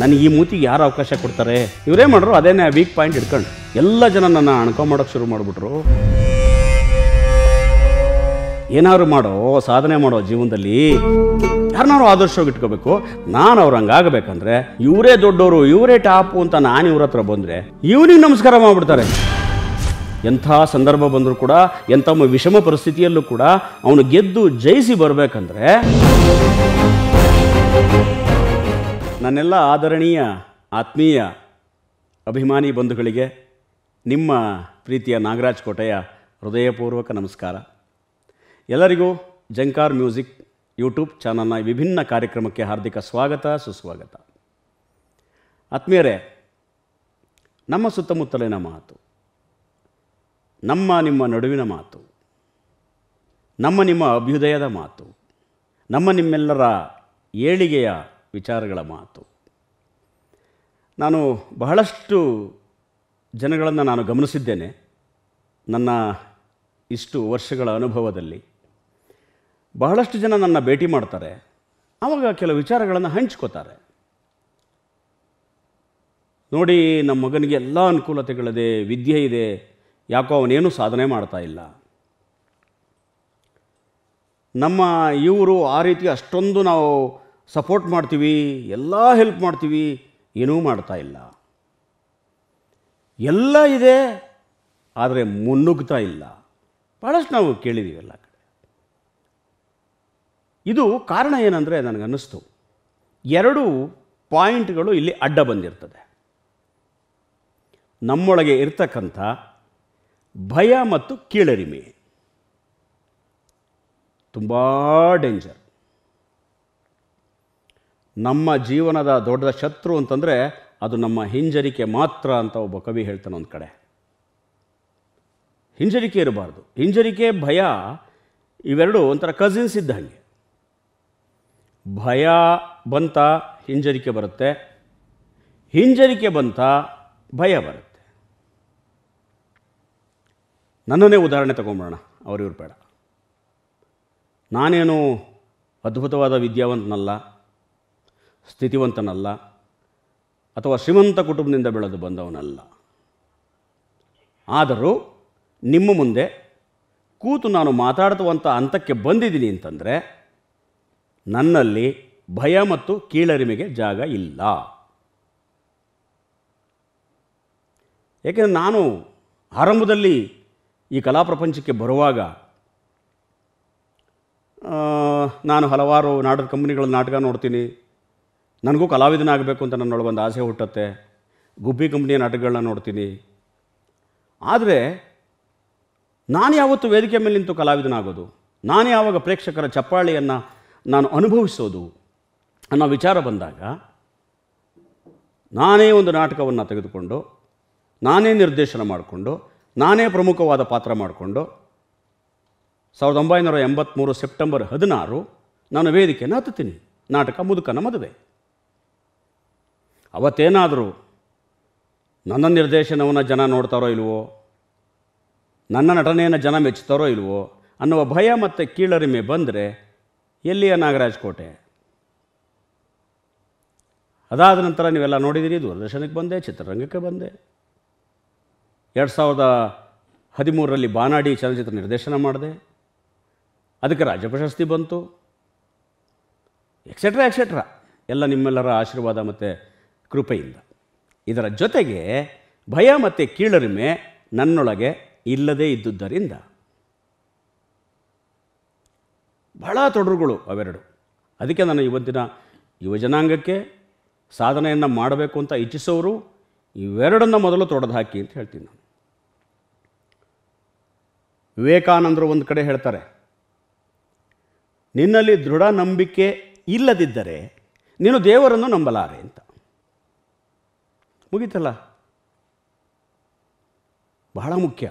ನನಗೆ ಈ ಮೂತಿಗೆ ಯಾರು ಅವಕಾಶ ಕೊಡ್ತಾರೆ ಇವರೇ ಮಾಡ್ರು ಅದೇನೇ ವೀಕ್ ಪಾಯಿಂಟ್ ಇಟ್ಕೊಂಡು ಎಲ್ಲ ಜನ ನನ್ನ ಮಾಡೋಕೆ ಶುರು ಮಾಡಿಬಿಟ್ರು ಏನಾದ್ರು ಮಾಡೋ ಸಾಧನೆ ಮಾಡೋ ಜೀವನದಲ್ಲಿ ಯಾರನ್ನಾರು ಆದರ್ಶವಾಗಿ ಇಟ್ಕೋಬೇಕು ನಾನು ಅವ್ರು ಹಂಗಾಗಬೇಕಂದ್ರೆ ಇವರೇ ದೊಡ್ಡವರು ಇವರೇ ಟಾಪು ಅಂತ ನಾನು ಇವ್ರ ಹತ್ರ ಬಂದರೆ ಇವನಿಗೆ ನಮಸ್ಕಾರ ಮಾಡಿಬಿಡ್ತಾರೆ ಎಂಥ ಸಂದರ್ಭ ಬಂದರೂ ಕೂಡ ಎಂಥ ವಿಷಮ ಪರಿಸ್ಥಿತಿಯಲ್ಲೂ ಕೂಡ ಅವನು ಗೆದ್ದು ಜಯಿಸಿ ಬರಬೇಕಂದ್ರೆ ನನ್ನೆಲ್ಲ ಆದರಣೀಯ ಆತ್ಮೀಯ ಅಭಿಮಾನಿ ಬಂಧುಗಳಿಗೆ ನಿಮ್ಮ ಪ್ರೀತಿಯ ನಾಗರಾಜ್ ಕೋಟೆಯ ಹೃದಯಪೂರ್ವಕ ನಮಸ್ಕಾರ ಎಲ್ಲರಿಗೂ ಜಂಕಾರ್ ಮ್ಯೂಸಿಕ್ ಯೂಟ್ಯೂಬ್ ಚಾನಲ್ನ ವಿಭಿನ್ನ ಕಾರ್ಯಕ್ರಮಕ್ಕೆ ಹಾರ್ದಿಕ ಸ್ವಾಗತ ಸುಸ್ವಾಗತ ಆತ್ಮೀಯರೇ ನಮ್ಮ ಸುತ್ತಮುತ್ತಲಿನ ಮಾತು ನಮ್ಮ ನಿಮ್ಮ ನಡುವಿನ ಮಾತು ನಮ್ಮ ನಿಮ್ಮ ಅಭ್ಯುದಯದ ಮಾತು ನಮ್ಮ ನಿಮ್ಮೆಲ್ಲರ ಏಳಿಗೆಯ ವಿಚಾರಗಳ ಮಾತು ನಾನು ಬಹಳಷ್ಟು ಜನಗಳನ್ನು ನಾನು ಗಮನಿಸಿದ್ದೇನೆ ನನ್ನ ಇಷ್ಟು ವರ್ಷಗಳ ಅನುಭವದಲ್ಲಿ ಬಹಳಷ್ಟು ಜನ ನನ್ನ ಭೇಟಿ ಮಾಡ್ತಾರೆ ಆವಾಗ ಕೆಲವು ವಿಚಾರಗಳನ್ನು ಹಂಚ್ಕೋತಾರೆ ನೋಡಿ ನಮ್ಮ ಮಗನಿಗೆ ಎಲ್ಲ ಅನುಕೂಲತೆಗಳಿದೆ ವಿದ್ಯೆ ಇದೆ ಯಾಕೋ ಅವನೇನು ಸಾಧನೆ ಮಾಡ್ತಾ ಇಲ್ಲ ನಮ್ಮ ಇವರು ಆ ರೀತಿ ಅಷ್ಟೊಂದು ನಾವು ಸಪೋರ್ಟ್ ಮಾಡ್ತೀವಿ ಎಲ್ಲ ಹೆಲ್ಪ್ ಮಾಡ್ತೀವಿ ಏನೂ ಮಾಡ್ತಾ ಇಲ್ಲ ಎಲ್ಲ ಇದೆ ಆದರೆ ಮುನ್ನುಗ್ತಾ ಇಲ್ಲ ಭಾಳಷ್ಟು ನಾವು ಕೇಳಿದ್ದೀವಿ ಎಲ್ಲ ಕಡೆ ಇದು ಕಾರಣ ಏನಂದರೆ ನನಗನ್ನಿಸ್ತು ಎರಡು ಪಾಯಿಂಟ್ಗಳು ಇಲ್ಲಿ ಅಡ್ಡ ಬಂದಿರ್ತದೆ ನಮ್ಮೊಳಗೆ ಇರ್ತಕ್ಕಂಥ ಭಯ ಮತ್ತು ಕೀಳರಿಮೆ ತುಂಬ ಡೇಂಜರ್ ನಮ್ಮ ಜೀವನದ ದೊಡ್ಡ ಶತ್ರು ಅಂತಂದರೆ ಅದು ನಮ್ಮ ಹಿಂಜರಿಕೆ ಮಾತ್ರ ಅಂತ ಒಬ್ಬ ಕವಿ ಹೇಳ್ತಾನೆ ಒಂದು ಕಡೆ ಹಿಂಜರಿಕೆ ಇರಬಾರ್ದು ಹಿಂಜರಿಕೆ ಭಯ ಇವೆರಡು ಒಂಥರ ಕಸಿನ್ಸ್ ಇದ್ದ ಹಾಗೆ ಭಯ ಬಂತ ಹಿಂಜರಿಕೆ ಬರುತ್ತೆ ಹಿಂಜರಿಕೆ ಬಂತ ಭಯ ಬರುತ್ತೆ ನನ್ನನ್ನೇ ಉದಾಹರಣೆ ತಗೊಂಬಿಡೋಣ ಅವರಿವ್ರು ಬೇಡ ನಾನೇನು ಅದ್ಭುತವಾದ ವಿದ್ಯಾವಂತನಲ್ಲ ಸ್ಥಿತಿವಂತನಲ್ಲ ಅಥವಾ ಶ್ರೀಮಂತ ಕುಟುಂಬದಿಂದ ಬೆಳೆದು ಬಂದವನಲ್ಲ ಆದರೂ ನಿಮ್ಮ ಮುಂದೆ ಕೂತು ನಾನು ಮಾತಾಡುವಂಥ ಹಂತಕ್ಕೆ ಬಂದಿದ್ದೀನಿ ಅಂತಂದರೆ ನನ್ನಲ್ಲಿ ಭಯ ಮತ್ತು ಕೀಳರಿಮೆಗೆ ಜಾಗ ಇಲ್ಲ ಏಕೆಂದರೆ ನಾನು ಆರಂಭದಲ್ಲಿ ಈ ಕಲಾ ಪ್ರಪಂಚಕ್ಕೆ ಬರುವಾಗ ನಾನು ಹಲವಾರು ನಾಟಕ ಕಂಪ್ನಿಗಳ ನಾಟಕ ನೋಡ್ತೀನಿ ನನಗೂ ಕಲಾವಿದನಾಗಬೇಕು ಅಂತ ನನ್ನೊಳಗೊಂದು ಆಸೆ ಹುಟ್ಟುತ್ತೆ ಗುಬ್ಬಿ ಕಂಪ್ನಿಯ ನಾಟಕಗಳನ್ನ ನೋಡ್ತೀನಿ ಆದರೆ ನಾನು ಯಾವತ್ತು ವೇದಿಕೆ ಮೇಲೆ ನಿಂತು ಕಲಾವಿದನಾಗೋದು ನಾನು ಯಾವಾಗ ಪ್ರೇಕ್ಷಕರ ಚಪ್ಪಾಳಿಯನ್ನು ನಾನು ಅನುಭವಿಸೋದು ಅನ್ನೋ ವಿಚಾರ ಬಂದಾಗ ನಾನೇ ಒಂದು ನಾಟಕವನ್ನು ತೆಗೆದುಕೊಂಡು ನಾನೇ ನಿರ್ದೇಶನ ಮಾಡಿಕೊಂಡು ನಾನೇ ಪ್ರಮುಖವಾದ ಪಾತ್ರ ಮಾಡಿಕೊಂಡು ಸಾವಿರದ ಒಂಬೈನೂರ ಎಂಬತ್ತ್ಮೂರು ಸೆಪ್ಟೆಂಬರ್ ಹದಿನಾರು ನಾನು ವೇದಿಕೆಯನ್ನು ಹತ್ತುತ್ತೀನಿ ನಾಟಕ ಮುದುಕನ ಮದುವೆ ಅವತ್ತೇನಾದರೂ ನನ್ನ ನಿರ್ದೇಶನವನ್ನು ಜನ ನೋಡ್ತಾರೋ ಇಲ್ವೋ ನನ್ನ ನಟನೆಯನ್ನು ಜನ ಮೆಚ್ಚುತ್ತಾರೋ ಇಲ್ವೋ ಅನ್ನುವ ಭಯ ಮತ್ತು ಕೀಳರಿಮೆ ಬಂದರೆ ಎಲ್ಲಿಯ ನಾಗರಾಜ್ ಕೋಟೆ ಅದಾದ ನಂತರ ನೀವೆಲ್ಲ ನೋಡಿದ್ದೀರಿ ದೂರದರ್ಶನಕ್ಕೆ ಬಂದೆ ಚಿತ್ರರಂಗಕ್ಕೆ ಬಂದೆ ಎರಡು ಸಾವಿರದ ಹದಿಮೂರರಲ್ಲಿ ಬಾನಾಡಿ ಚಲನಚಿತ್ರ ನಿರ್ದೇಶನ ಮಾಡಿದೆ ಅದಕ್ಕೆ ರಾಜ್ಯ ಪ್ರಶಸ್ತಿ ಬಂತು ಎಕ್ಸೆಟ್ರಾ ಎಕ್ಸೆಟ್ರಾ ಎಲ್ಲ ನಿಮ್ಮೆಲ್ಲರ ಆಶೀರ್ವಾದ ಮತ್ತು ಕೃಪೆಯಿಂದ ಇದರ ಜೊತೆಗೆ ಭಯ ಮತ್ತು ಕೀಳರಿಮೆ ನನ್ನೊಳಗೆ ಇಲ್ಲದೇ ಇದ್ದುದರಿಂದ ಬಹಳ ತೊಡರುಗಳು ಅವೆರಡು ಅದಕ್ಕೆ ನಾನು ಇವತ್ತಿನ ಯುವಜನಾಂಗಕ್ಕೆ ಸಾಧನೆಯನ್ನು ಮಾಡಬೇಕು ಅಂತ ಇಚ್ಛಿಸೋರು ಇವೆರಡನ್ನು ಮೊದಲು ತೊಡೆದು ಹಾಕಿ ಅಂತ ಹೇಳ್ತೀನಿ ನಾನು ವಿವೇಕಾನಂದರು ಒಂದು ಕಡೆ ಹೇಳ್ತಾರೆ ನಿನ್ನಲ್ಲಿ ದೃಢ ನಂಬಿಕೆ ಇಲ್ಲದಿದ್ದರೆ ನೀನು ದೇವರನ್ನು ನಂಬಲಾರೆ ಅಂತ ಮುಗೀತಲ್ಲ ಬಹಳ ಮುಖ್ಯ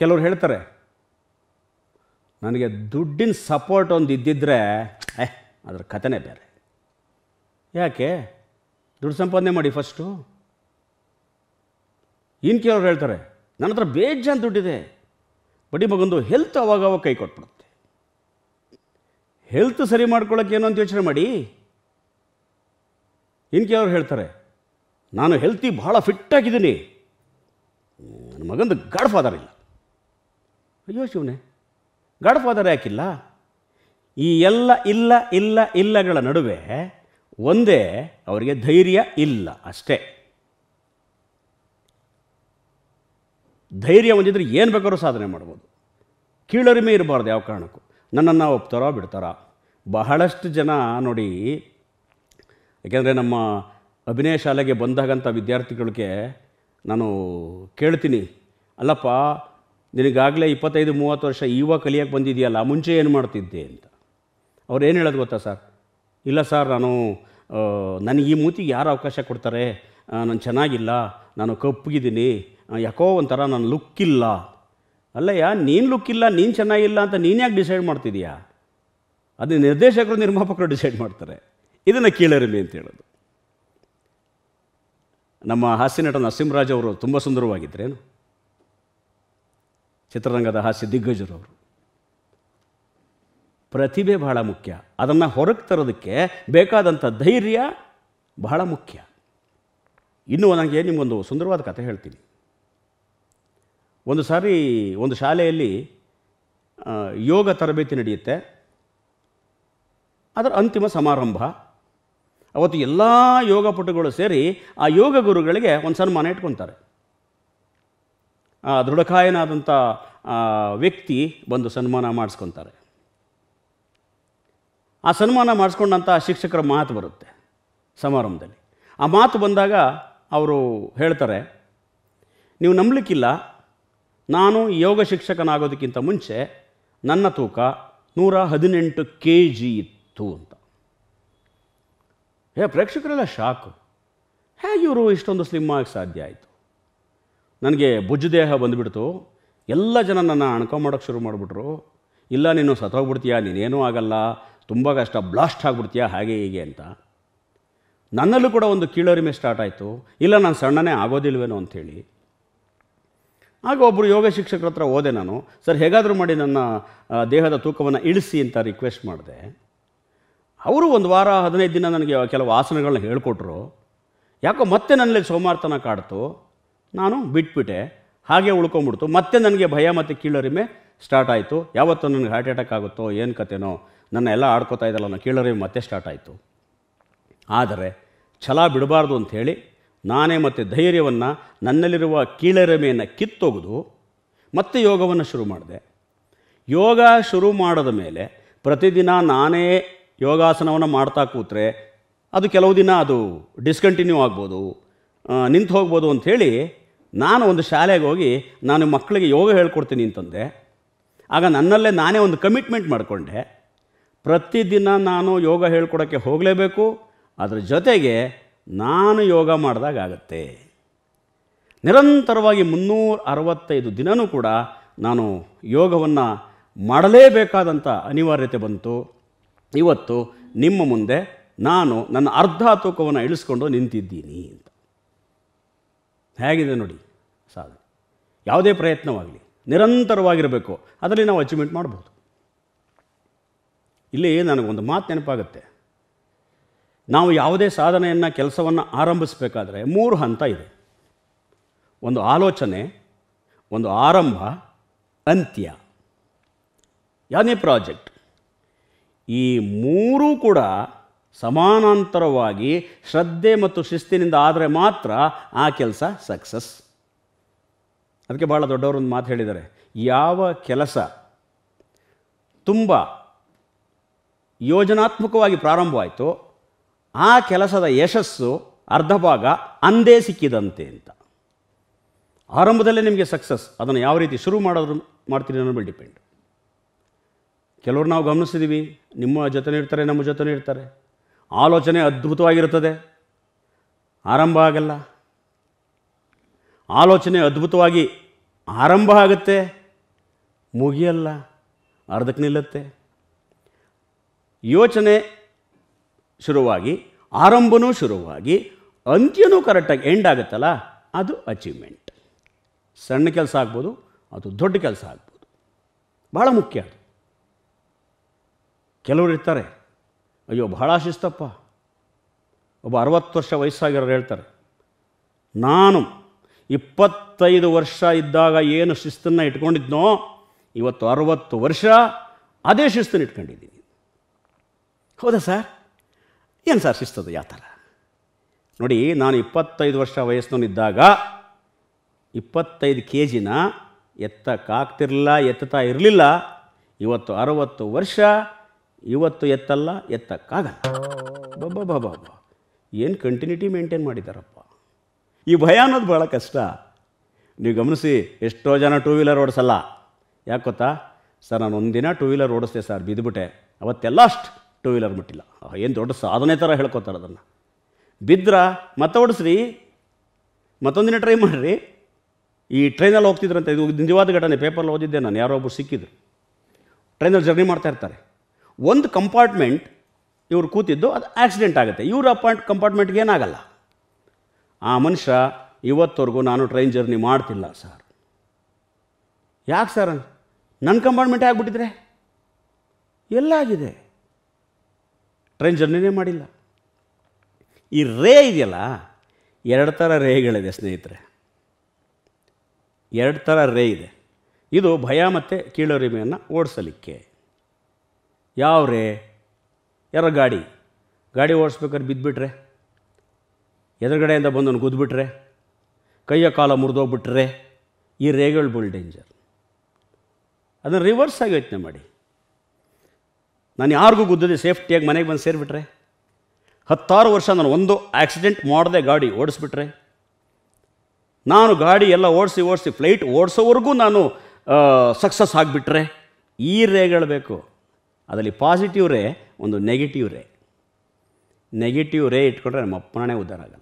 ಕೆಲವ್ರು ಹೇಳ್ತಾರೆ ನನಗೆ ದುಡ್ಡಿನ ಸಪೋರ್ಟ್ ಒಂದು ಇದ್ದಿದ್ದರೆ ಏ ಅದರ ಕಥೆನೇ ಬೇರೆ ಯಾಕೆ ದುಡ್ಡು ಸಂಪಾದನೆ ಮಾಡಿ ಫಸ್ಟು ಇನ್ನು ಕೆಲವ್ರು ಹೇಳ್ತಾರೆ ನನ್ನ ಹತ್ರ ಬೇಜಾನ್ ದುಡ್ಡಿದೆ ಬಡಿ ಮಗೊಂದು ಹೆಲ್ತ್ ಅವಾಗವಾಗ ಕೈ ಕೊಟ್ಬಿಡುತ್ತೆ ಹೆಲ್ತ್ ಸರಿ ಮಾಡ್ಕೊಳ್ಳೋಕೆ ಏನು ಅಂತ ಯೋಚನೆ ಮಾಡಿ ಇನ್ನು ಕೆಲವ್ರು ಹೇಳ್ತಾರೆ ನಾನು ಹೆಲ್ತಿ ಭಾಳ ಫಿಟ್ಟಾಗಿದ್ದೀನಿ ನನ್ನ ಮಗಂದು ಗಾಡ್ ಫಾದರ್ ಇಲ್ಲ ಅಯ್ಯೋ ಶಿವನೇ ಗಾಡ್ ಫಾದರ್ ಯಾಕಿಲ್ಲ ಈ ಎಲ್ಲ ಇಲ್ಲ ಇಲ್ಲ ಇಲ್ಲಗಳ ನಡುವೆ ಒಂದೇ ಅವರಿಗೆ ಧೈರ್ಯ ಇಲ್ಲ ಅಷ್ಟೇ ಧೈರ್ಯ ಹೊಂದಿದ್ರೆ ಏನು ಬೇಕಾದ್ರೂ ಸಾಧನೆ ಮಾಡ್ಬೋದು ಕೀಳರಿಮೆ ಇರಬಾರ್ದು ಯಾವ ಕಾರಣಕ್ಕೂ ನನ್ನನ್ನು ಒಪ್ತಾರೋ ಬಿಡ್ತಾರೋ ಬಹಳಷ್ಟು ಜನ ನೋಡಿ ಯಾಕೆಂದರೆ ನಮ್ಮ ಅಭಿನಯ ಶಾಲೆಗೆ ಬಂದಾಗಂಥ ವಿದ್ಯಾರ್ಥಿಗಳಿಗೆ ನಾನು ಕೇಳ್ತೀನಿ ಅಲ್ಲಪ್ಪ ನಿನಗಾಗಲೇ ಇಪ್ಪತ್ತೈದು ಮೂವತ್ತು ವರ್ಷ ಇವಾಗ ಕಲಿಯೋಕ್ಕೆ ಬಂದಿದೆಯಲ್ಲ ಮುಂಚೆ ಏನು ಮಾಡ್ತಿದ್ದೆ ಅಂತ ಅವ್ರು ಏನು ಹೇಳೋದು ಗೊತ್ತಾ ಸರ್ ಇಲ್ಲ ಸರ್ ನಾನು ನನಗೆ ಈ ಮೂತಿಗೆ ಯಾರು ಅವಕಾಶ ಕೊಡ್ತಾರೆ ನಾನು ಚೆನ್ನಾಗಿಲ್ಲ ನಾನು ಕಪ್ಪಗಿದ್ದೀನಿ ಯಾಕೋ ಒಂಥರ ನಾನು ಲುಕ್ಕಿಲ್ಲ ಅಲ್ಲಯ್ಯ ನೀನು ಲುಕ್ಕಿಲ್ಲ ನೀನು ಚೆನ್ನಾಗಿಲ್ಲ ಅಂತ ನೀನು ಯಾಕೆ ಡಿಸೈಡ್ ಮಾಡ್ತಿದೀಯಾ ಅದು ನಿರ್ದೇಶಕರು ನಿರ್ಮಾಪಕರು ಡಿಸೈಡ್ ಮಾಡ್ತಾರೆ ಇದನ್ನು ಕೇಳಿರಲಿ ಅಂತ ಹೇಳೋದು ನಮ್ಮ ಹಾಸ್ಯ ನಟ ನರಸಿಂಹರಾಜ್ ಅವರು ತುಂಬ ಸುಂದರವಾಗಿದ್ದರೇನು ಚಿತ್ರರಂಗದ ಹಾಸ್ಯ ಅವರು ಪ್ರತಿಭೆ ಬಹಳ ಮುಖ್ಯ ಅದನ್ನು ಹೊರಗೆ ತರೋದಕ್ಕೆ ಬೇಕಾದಂಥ ಧೈರ್ಯ ಬಹಳ ಮುಖ್ಯ ಇನ್ನೂ ನನಗೆ ನಿಮಗೊಂದು ಸುಂದರವಾದ ಕಥೆ ಹೇಳ್ತೀನಿ ಒಂದು ಸಾರಿ ಒಂದು ಶಾಲೆಯಲ್ಲಿ ಯೋಗ ತರಬೇತಿ ನಡೆಯುತ್ತೆ ಅದರ ಅಂತಿಮ ಸಮಾರಂಭ ಅವತ್ತು ಎಲ್ಲ ಯೋಗ ಪಟುಗಳು ಸೇರಿ ಆ ಯೋಗ ಗುರುಗಳಿಗೆ ಒಂದು ಸನ್ಮಾನ ಇಟ್ಕೊತಾರೆ ಆ ದೃಢಕಾಯನಾದಂಥ ವ್ಯಕ್ತಿ ಬಂದು ಸನ್ಮಾನ ಮಾಡಿಸ್ಕೊತಾರೆ ಆ ಸನ್ಮಾನ ಮಾಡಿಸ್ಕೊಂಡಂಥ ಶಿಕ್ಷಕರ ಮಾತು ಬರುತ್ತೆ ಸಮಾರಂಭದಲ್ಲಿ ಆ ಮಾತು ಬಂದಾಗ ಅವರು ಹೇಳ್ತಾರೆ ನೀವು ನಂಬಲಿಕ್ಕಿಲ್ಲ ನಾನು ಯೋಗ ಶಿಕ್ಷಕನಾಗೋದಕ್ಕಿಂತ ಮುಂಚೆ ನನ್ನ ತೂಕ ನೂರ ಹದಿನೆಂಟು ಕೆ ಜಿ ಇತ್ತು ಅಂತ ಹೇ ಪ್ರೇಕ್ಷಕರೆಲ್ಲ ಶಾಕು ಹೇಗೆ ಇವರು ಇಷ್ಟೊಂದು ಸ್ಲಿಮ್ ಆಗಿ ಸಾಧ್ಯ ಆಯಿತು ನನಗೆ ದೇಹ ಬಂದುಬಿಡ್ತು ಎಲ್ಲ ಜನ ನನ್ನ ಮಾಡೋಕ್ಕೆ ಶುರು ಮಾಡಿಬಿಟ್ರು ಇಲ್ಲ ನೀನು ಸತ್ತೋಗ್ಬಿಡ್ತೀಯಾ ನೀನೇನೂ ಆಗಲ್ಲ ತುಂಬ ಕಷ್ಟ ಬ್ಲಾಸ್ಟ್ ಆಗಿಬಿಡ್ತೀಯಾ ಹಾಗೆ ಹೀಗೆ ಅಂತ ನನ್ನಲ್ಲೂ ಕೂಡ ಒಂದು ಕೀಳರಿಮೆ ಸ್ಟಾರ್ಟ್ ಆಯಿತು ಇಲ್ಲ ನಾನು ಸಣ್ಣನೇ ಆಗೋದಿಲ್ವೇನೋ ಅಂಥೇಳಿ ಆಗ ಒಬ್ಬರು ಯೋಗ ಶಿಕ್ಷಕರ ಹತ್ರ ಓದೆ ನಾನು ಸರ್ ಹೇಗಾದರೂ ಮಾಡಿ ನನ್ನ ದೇಹದ ತೂಕವನ್ನು ಇಳಿಸಿ ಅಂತ ರಿಕ್ವೆಸ್ಟ್ ಮಾಡಿದೆ ಅವರು ಒಂದು ವಾರ ಹದಿನೈದು ದಿನ ನನಗೆ ಕೆಲವು ಆಸನಗಳನ್ನ ಹೇಳಿಕೊಟ್ರು ಯಾಕೋ ಮತ್ತೆ ನನ್ನಲ್ಲಿ ಸೋಮಾರ್ತನ ಕಾಡ್ತು ನಾನು ಬಿಟ್ಬಿಟ್ಟೆ ಹಾಗೆ ಉಳ್ಕೊಂಬಿಡ್ತು ಮತ್ತೆ ನನಗೆ ಭಯ ಮತ್ತು ಕೀಳರಿಮೆ ಸ್ಟಾರ್ಟ್ ಆಯಿತು ಯಾವತ್ತೂ ನನಗೆ ಹಾರ್ಟ್ ಅಟ್ಯಾಕ್ ಆಗುತ್ತೋ ಏನು ಕತೆನೋ ನನ್ನ ಎಲ್ಲ ಆಡ್ಕೋತಾ ಇದ್ದಲ್ಲ ನನ್ನ ಕೀಳರಿಮೆ ಮತ್ತೆ ಸ್ಟಾರ್ಟ್ ಆಯಿತು ಆದರೆ ಛಲ ಬಿಡಬಾರ್ದು ಅಂಥೇಳಿ ನಾನೇ ಮತ್ತು ಧೈರ್ಯವನ್ನು ನನ್ನಲ್ಲಿರುವ ಕೀಳರಿಮೆಯನ್ನು ಕಿತ್ತೊಗೆದು ಮತ್ತೆ ಯೋಗವನ್ನು ಶುರು ಮಾಡಿದೆ ಯೋಗ ಶುರು ಮಾಡಿದ ಮೇಲೆ ಪ್ರತಿದಿನ ನಾನೇ ಯೋಗಾಸನವನ್ನು ಮಾಡ್ತಾ ಕೂತ್ರೆ ಅದು ಕೆಲವು ದಿನ ಅದು ಡಿಸ್ಕಂಟಿನ್ಯೂ ಆಗ್ಬೋದು ನಿಂತು ಹೋಗ್ಬೋದು ಅಂಥೇಳಿ ನಾನು ಒಂದು ಶಾಲೆಗೆ ಹೋಗಿ ನಾನು ಮಕ್ಕಳಿಗೆ ಯೋಗ ಹೇಳ್ಕೊಡ್ತೀನಿ ಅಂತಂದೆ ಆಗ ನನ್ನಲ್ಲೇ ನಾನೇ ಒಂದು ಕಮಿಟ್ಮೆಂಟ್ ಮಾಡಿಕೊಂಡೆ ಪ್ರತಿದಿನ ನಾನು ಯೋಗ ಹೇಳ್ಕೊಡೋಕ್ಕೆ ಹೋಗಲೇಬೇಕು ಅದರ ಜೊತೆಗೆ ನಾನು ಯೋಗ ಮಾಡಿದಾಗ ನಿರಂತರವಾಗಿ ಮುನ್ನೂರ ಅರವತ್ತೈದು ದಿನವೂ ಕೂಡ ನಾನು ಯೋಗವನ್ನು ಮಾಡಲೇಬೇಕಾದಂಥ ಅನಿವಾರ್ಯತೆ ಬಂತು ಇವತ್ತು ನಿಮ್ಮ ಮುಂದೆ ನಾನು ನನ್ನ ಅರ್ಧ ತೂಕವನ್ನು ಇಳಿಸ್ಕೊಂಡು ನಿಂತಿದ್ದೀನಿ ಅಂತ ಹೇಗಿದೆ ನೋಡಿ ಸಾಧನೆ ಯಾವುದೇ ಪ್ರಯತ್ನವಾಗಲಿ ನಿರಂತರವಾಗಿರಬೇಕು ಅದರಲ್ಲಿ ನಾವು ಅಚೀವ್ಮೆಂಟ್ ಮಾಡ್ಬೋದು ಇಲ್ಲಿ ನನಗೊಂದು ಮಾತು ನೆನಪಾಗುತ್ತೆ ನಾವು ಯಾವುದೇ ಸಾಧನೆಯನ್ನು ಕೆಲಸವನ್ನು ಆರಂಭಿಸಬೇಕಾದ್ರೆ ಮೂರು ಹಂತ ಇದೆ ಒಂದು ಆಲೋಚನೆ ಒಂದು ಆರಂಭ ಅಂತ್ಯ ಯಾವುದೇ ಪ್ರಾಜೆಕ್ಟ್ ಈ ಮೂರೂ ಕೂಡ ಸಮಾನಾಂತರವಾಗಿ ಶ್ರದ್ಧೆ ಮತ್ತು ಶಿಸ್ತಿನಿಂದ ಆದರೆ ಮಾತ್ರ ಆ ಕೆಲಸ ಸಕ್ಸಸ್ ಅದಕ್ಕೆ ಭಾಳ ದೊಡ್ಡವರೊಂದು ಮಾತು ಹೇಳಿದ್ದಾರೆ ಯಾವ ಕೆಲಸ ತುಂಬ ಯೋಜನಾತ್ಮಕವಾಗಿ ಪ್ರಾರಂಭವಾಯಿತು ಆ ಕೆಲಸದ ಯಶಸ್ಸು ಅರ್ಧ ಭಾಗ ಅಂದೇ ಸಿಕ್ಕಿದಂತೆ ಅಂತ ಆರಂಭದಲ್ಲೇ ನಿಮಗೆ ಸಕ್ಸಸ್ ಅದನ್ನು ಯಾವ ರೀತಿ ಶುರು ಮಾಡೋದ್ರ ಮಾಡ್ತೀರಿ ಅನ್ನೋ ಡಿಪೆಂಡ್ ಕೆಲವರು ನಾವು ಗಮನಿಸಿದ್ದೀವಿ ನಿಮ್ಮ ಜೊತೆನೂ ಇರ್ತಾರೆ ನಮ್ಮ ಜೊತೆನೂ ಇರ್ತಾರೆ ಆಲೋಚನೆ ಅದ್ಭುತವಾಗಿರುತ್ತದೆ ಆರಂಭ ಆಗಲ್ಲ ಆಲೋಚನೆ ಅದ್ಭುತವಾಗಿ ಆರಂಭ ಆಗುತ್ತೆ ಮುಗಿಯಲ್ಲ ಅರ್ಧಕ್ಕೆ ನಿಲ್ಲುತ್ತೆ ಯೋಚನೆ ಶುರುವಾಗಿ ಆರಂಭನೂ ಶುರುವಾಗಿ ಅಂತ್ಯನೂ ಕರೆಕ್ಟಾಗಿ ಎಂಡ್ ಆಗುತ್ತಲ್ಲ ಅದು ಅಚೀವ್ಮೆಂಟ್ ಸಣ್ಣ ಕೆಲಸ ಆಗ್ಬೋದು ಅದು ದೊಡ್ಡ ಕೆಲಸ ಆಗ್ಬೋದು ಭಾಳ ಮುಖ್ಯ ಅದು ಕೆಲವರು ಇರ್ತಾರೆ ಅಯ್ಯೋ ಬಹಳ ಶಿಸ್ತಪ್ಪ ಒಬ್ಬ ಅರವತ್ತು ವರ್ಷ ವಯಸ್ಸಾಗಿರೋರು ಹೇಳ್ತಾರೆ ನಾನು ಇಪ್ಪತ್ತೈದು ವರ್ಷ ಇದ್ದಾಗ ಏನು ಶಿಸ್ತನ್ನು ಇಟ್ಕೊಂಡಿದ್ನೋ ಇವತ್ತು ಅರವತ್ತು ವರ್ಷ ಅದೇ ಶಿಸ್ತನ್ನು ಇಟ್ಕೊಂಡಿದ್ದೀನಿ ಹೌದಾ ಸರ್ ಏನು ಸರ್ ಶಿಸ್ತದ ಯಾವ ಥರ ನೋಡಿ ನಾನು ಇಪ್ಪತ್ತೈದು ವರ್ಷ ವಯಸ್ಸಿನವನಿದ್ದಾಗ ಇಪ್ಪತ್ತೈದು ಕೆ ಜಿನ ಎತ್ತಕ್ಕಾಗ್ತಿರಲಿಲ್ಲ ಎತ್ತುತ್ತಾ ಇರಲಿಲ್ಲ ಇವತ್ತು ಅರವತ್ತು ವರ್ಷ ಇವತ್ತು ಎತ್ತಲ್ಲ ಎತ್ತಕ್ಕಾಗಲ್ಲ ಬಾಬಾ ಬಾಬಾ ಏನು ಕಂಟಿನ್ಯೂಟಿ ಮೇಂಟೈನ್ ಮಾಡಿದ್ದಾರಪ್ಪ ಈ ಭಯ ಅನ್ನೋದು ಭಾಳ ಕಷ್ಟ ನೀವು ಗಮನಿಸಿ ಎಷ್ಟೋ ಜನ ಟೂ ವೀಲರ್ ಓಡಿಸಲ್ಲ ಯಾಕೆ ಗೊತ್ತಾ ಸರ್ ನಾನು ಒಂದಿನ ಟೂ ವೀಲರ್ ಓಡಿಸ್ದೆ ಸರ್ ಬಿದ್ದುಬಿಟ್ಟೆ ಅವತ್ತೆಲ್ಲ ಅಷ್ಟು ಟೂ ವೀಲರ್ ಬಿಟ್ಟಿಲ್ಲ ಏನು ದೊಡ್ಡ ಸಾಧನೆ ಥರ ಹೇಳ್ಕೊತಾರೆ ಅದನ್ನು ಬಿದ್ದ್ರ ಮತ್ತೆ ಓಡಿಸ್ರಿ ಮತ್ತೊಂದಿನ ಟ್ರೈ ಮಾಡಿರಿ ಈ ಟ್ರೈನಲ್ಲಿ ಹೋಗ್ತಿದ್ರಂತೆ ಇದು ನಿಜವಾದ ಘಟನೆ ಪೇಪರ್ಲ್ಲಿ ಓದಿದ್ದೆ ನಾನು ಯಾರೋ ಒಬ್ಬರು ಸಿಕ್ಕಿದ್ರು ಟ್ರೈನಲ್ಲಿ ಜರ್ನಿ ಮಾಡ್ತಾ ಇರ್ತಾರೆ ಒಂದು ಕಂಪಾರ್ಟ್ಮೆಂಟ್ ಇವರು ಕೂತಿದ್ದು ಅದು ಆಕ್ಸಿಡೆಂಟ್ ಆಗುತ್ತೆ ಇವರು ಅಪಾಯಿಂಟ್ ಕಂಪಾರ್ಟ್ಮೆಂಟ್ಗೆ ಏನಾಗಲ್ಲ ಆ ಮನುಷ್ಯ ಇವತ್ತವರೆಗೂ ನಾನು ಟ್ರೈನ್ ಜರ್ನಿ ಮಾಡ್ತಿಲ್ಲ ಸರ್ ಯಾಕೆ ಸರ್ ನನ್ನ ಕಂಪಾರ್ಟ್ಮೆಂಟ್ ಆಗಿಬಿಟ್ಟಿದ್ರೆ ಎಲ್ಲ ಆಗಿದೆ ಟ್ರೈನ್ ಜರ್ನಿನೇ ಮಾಡಿಲ್ಲ ಈ ರೇ ಇದೆಯಲ್ಲ ಎರಡು ಥರ ರೇಗಳಿದೆ ಸ್ನೇಹಿತರೆ ಎರಡು ಥರ ರೇ ಇದೆ ಇದು ಭಯ ಮತ್ತು ಕೀಳರಿಮೆಯನ್ನು ಓಡಿಸಲಿಕ್ಕೆ ಯಾವ್ರೆ ಯಾರ ಗಾಡಿ ಗಾಡಿ ಓಡಿಸ್ಬೇಕಾದ್ರೆ ಬಿದ್ದುಬಿಟ್ರೆ ಎದುರುಗಡೆಯಿಂದ ಬಂದು ಗುದ್ದುಬಿಟ್ರೆ ಕೈಯ ಕಾಲ ಮುರಿದೋಗ್ಬಿಟ್ರೆ ಈ ರೇಗಳ ಬುಲ್ ಡೇಂಜರ್ ಅದನ್ನು ರಿವರ್ಸ್ ಆಗಿ ಯೋಚನೆ ಮಾಡಿ ನಾನು ಯಾರಿಗೂ ಗುದ್ದದೆ ಸೇಫ್ಟಿಯಾಗಿ ಮನೆಗೆ ಬಂದು ಸೇರಿಬಿಟ್ರೆ ಹತ್ತಾರು ವರ್ಷ ನಾನು ಒಂದು ಆಕ್ಸಿಡೆಂಟ್ ಮಾಡದೆ ಗಾಡಿ ಓಡಿಸ್ಬಿಟ್ರೆ ನಾನು ಗಾಡಿ ಎಲ್ಲ ಓಡಿಸಿ ಓಡಿಸಿ ಫ್ಲೈಟ್ ಓಡಿಸೋವರೆಗೂ ನಾನು ಸಕ್ಸಸ್ ಆಗಿಬಿಟ್ರೆ ಈ ರೇಗಳು ಬೇಕು ಅದರಲ್ಲಿ ಪಾಸಿಟಿವ್ ರೇ ಒಂದು ನೆಗೆಟಿವ್ ರೇ ನೆಗೆಟಿವ್ ರೇ ಇಟ್ಕೊಂಡ್ರೆ ನಮ್ಮ ಅಪ್ಪನೇ ಉದ್ಧಾರ ಆಗಲ್ಲ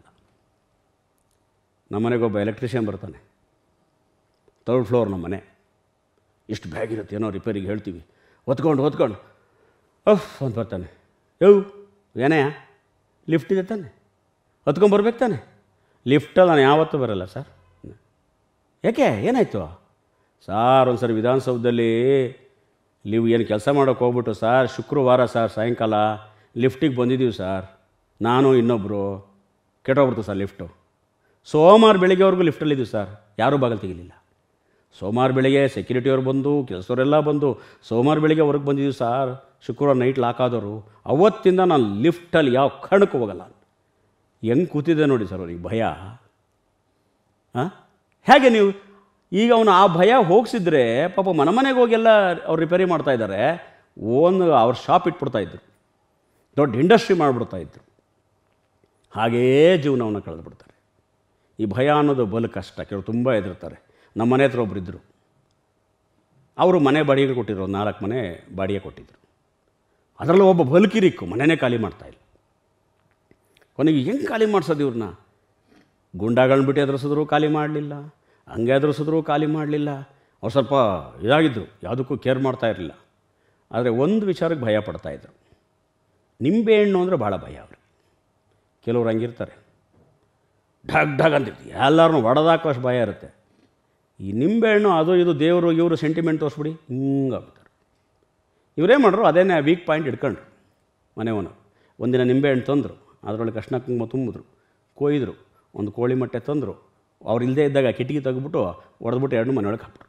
ಒಬ್ಬ ಎಲೆಕ್ಟ್ರಿಷಿಯನ್ ಬರ್ತಾನೆ ತರ್ಡ್ ಫ್ಲೋರ್ ನಮ್ಮ ಮನೆ ಇಷ್ಟು ಬ್ಯಾಗ್ ಇರುತ್ತೆ ಏನೋ ರಿಪೇರಿಗೆ ಹೇಳ್ತೀವಿ ಹೊತ್ಕೊಂಡು ಹೊತ್ಕೊಂಡು ಅಫ್ ಅಂತ ಬರ್ತಾನೆ ಯವ್ ಏನೇ ಲಿಫ್ಟ್ ಇದೆ ತಾನೆ ಹೊತ್ಕೊಂಡು ಬರ್ಬೇಕು ತಾನೆ ಲಿಫ್ಟಲ್ಲಿ ನಾನು ಯಾವತ್ತೂ ಬರಲ್ಲ ಸರ್ ಯಾಕೆ ಏನಾಯಿತು ಸಾರ್ ಒಂದು ಸರಿ ವಿಧಾನಸೌಧದಲ್ಲಿ ನೀವು ಏನು ಕೆಲಸ ಮಾಡೋಕ್ಕೆ ಹೋಗ್ಬಿಟ್ಟು ಸರ್ ಶುಕ್ರವಾರ ಸರ್ ಸಾಯಂಕಾಲ ಲಿಫ್ಟಿಗೆ ಬಂದಿದ್ದೀವಿ ಸರ್ ನಾನು ಇನ್ನೊಬ್ಬರು ಕೆಟ್ಟೋಗ್ಬಿಡ್ತು ಸರ್ ಲಿಫ್ಟು ಸೋಮವಾರ ಬೆಳಿಗ್ಗೆವರೆಗೂ ಲಿಫ್ಟಲ್ಲಿದ್ದೀವಿ ಸರ್ ಯಾರೂ ಬಾಗಿಲು ತೆಗಿಲಿಲ್ಲ ಸೋಮವಾರ ಬೆಳಿಗ್ಗೆ ಸೆಕ್ಯೂರಿಟಿಯವರು ಬಂದು ಕೆಲಸವರೆಲ್ಲ ಬಂದು ಸೋಮವಾರ ಬೆಳಿಗ್ಗೆ ಹೊರಗೆ ಬಂದಿದ್ದೀವಿ ಸರ್ ಶುಕ್ರವಾರ ನೈಟ್ ಲಾಕ್ ಆದವರು ಅವತ್ತಿಂದ ನಾನು ಲಿಫ್ಟಲ್ಲಿ ಯಾವ ಕಾರಣಕ್ಕೂ ಹೋಗಲ್ಲ ಹೆಂಗೆ ಕೂತಿದ್ದೆ ನೋಡಿ ಸರ್ ಅವ್ರಿಗೆ ಭಯ ಹಾಂ ಹೇಗೆ ನೀವು ಈಗ ಅವನು ಆ ಭಯ ಹೋಗಿಸಿದ್ರೆ ಪಾಪ ಮನಮನೆಗೆ ಎಲ್ಲ ಅವ್ರು ರಿಪೇರಿ ಮಾಡ್ತಾ ಇದ್ದಾರೆ ಓನ್ ಅವ್ರ ಶಾಪ್ ಇಟ್ಬಿಡ್ತಾ ಇದ್ರು ದೊಡ್ಡ ಇಂಡಸ್ಟ್ರಿ ಇದ್ರು ಹಾಗೇ ಜೀವನವನ್ನು ಕಳೆದುಬಿಡ್ತಾರೆ ಈ ಭಯ ಅನ್ನೋದು ಬಲು ಕಷ್ಟ ಕೆಲವರು ತುಂಬ ಎದುರ್ತಾರೆ ನಮ್ಮ ಮನೆ ಹತ್ರ ಇದ್ದರು ಅವರು ಮನೆ ಬಾಡಿಗೆ ಕೊಟ್ಟಿದ್ರು ನಾಲ್ಕು ಮನೆ ಬಾಡಿಗೆ ಕೊಟ್ಟಿದ್ದರು ಅದರಲ್ಲೂ ಒಬ್ಬ ಬಲ್ಕಿರಿಕ್ಕು ಮನೆಯೇ ಖಾಲಿ ಇಲ್ಲ ಕೊನೆಗೆ ಹೆಂಗೆ ಖಾಲಿ ಮಾಡ್ಸೋದು ಇವ್ರನ್ನ ಗುಂಡಾಗಳನ್ನ ಬಿಟ್ಟು ಎದುರಿಸಿದ್ರು ಖಾಲಿ ಮಾಡಲಿಲ್ಲ ಹಂಗೆ ಸುದ್ರು ಖಾಲಿ ಮಾಡಲಿಲ್ಲ ಅವ್ರು ಸ್ವಲ್ಪ ಇದಾಗಿದ್ದರು ಯಾವುದಕ್ಕೂ ಕೇರ್ ಮಾಡ್ತಾ ಇರಲಿಲ್ಲ ಆದರೆ ಒಂದು ವಿಚಾರಕ್ಕೆ ಭಯ ಪಡ್ತಾಯಿದ್ರು ನಿಂಬೆ ಹಣ್ಣು ಅಂದರೆ ಭಾಳ ಭಯ ಅವರು ಕೆಲವ್ರು ಹಂಗಿರ್ತಾರೆ ಢಗ್ ಢಗ್ ಅಂತಿರ್ತೀವಿ ಎಲ್ಲರೂ ಒಡೆದಾಕೋಷ್ಟು ಭಯ ಇರುತ್ತೆ ಈ ನಿಂಬೆಹಣ್ಣು ಅದು ಇದು ದೇವರು ಇವರು ಸೆಂಟಿಮೆಂಟ್ ತೋರಿಸ್ಬಿಡಿ ಹಿಂಗಾಗ್ತಾರೆ ಇವರೇ ಮಾಡ್ರು ಅದೇನೇ ವೀಕ್ ಪಾಯಿಂಟ್ ಇಟ್ಕೊಂಡ್ರು ಮನೆವನು ಒಂದಿನ ನಿಂಬೆಹಣ್ಣು ತಂದರು ಅದರೊಳಗೆ ಕೃಷ್ಣ ಕುಂಕುಮ ತುಂಬಿದ್ರು ಕೊಯ್ದರು ಒಂದು ಕೋಳಿ ಮೊಟ್ಟೆ ತಂದರು ಅವ್ರು ಇಲ್ಲದೆ ಇದ್ದಾಗ ಕಿಟಕಿ ತೆಗೆದ್ಬಿಟ್ಟು ಹೊಡೆದ್ಬಿಟ್ಟು ಎರಡು ಮನೆಯೊಳಗೆ ಹಾಕ್ಬಿಟ್ರು